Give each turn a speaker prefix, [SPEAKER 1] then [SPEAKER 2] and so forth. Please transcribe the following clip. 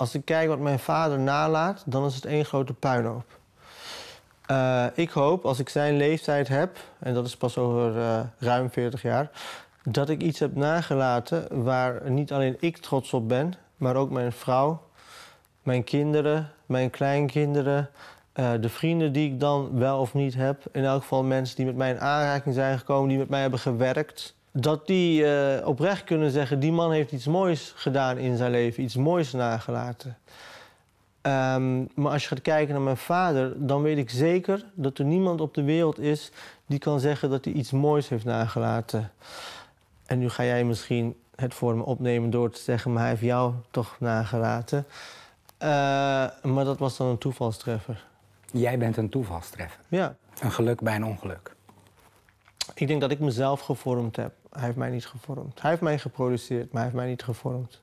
[SPEAKER 1] Als ik kijk wat mijn vader nalaat, dan is het één grote puinhoop. Eh, ik hoop, als ik zijn leeftijd heb, en dat is pas over eh, ruim 40 jaar, dat ik iets heb nagelaten waar niet alleen ik trots op ben, maar ook mijn vrouw, mijn kinderen, mijn kleinkinderen, eh, de vrienden die ik dan wel of niet heb. In elk geval mensen die met mij in aanraking zijn gekomen, die met mij hebben gewerkt dat die eh, oprecht kunnen zeggen: die man heeft iets moois gedaan in zijn leven, iets moois nagelaten. Ehm, maar als je gaat kijken naar mijn vader, dan weet ik zeker dat er niemand op de wereld is die kan zeggen dat hij iets moois heeft nagelaten. En nu ga jij misschien het voor me opnemen door te zeggen: maar hij heeft jou toch nagelaten. Eh, maar dat was dan een toevalstreffer. Jij bent een
[SPEAKER 2] toevalstreffer. Ja. Een geluk bij een ongeluk.
[SPEAKER 1] Ik denk dat ik mezelf gevormd heb. Hij heeft mij niet gevormd. Hij heeft mij geproduceerd, maar hij heeft mij niet gevormd.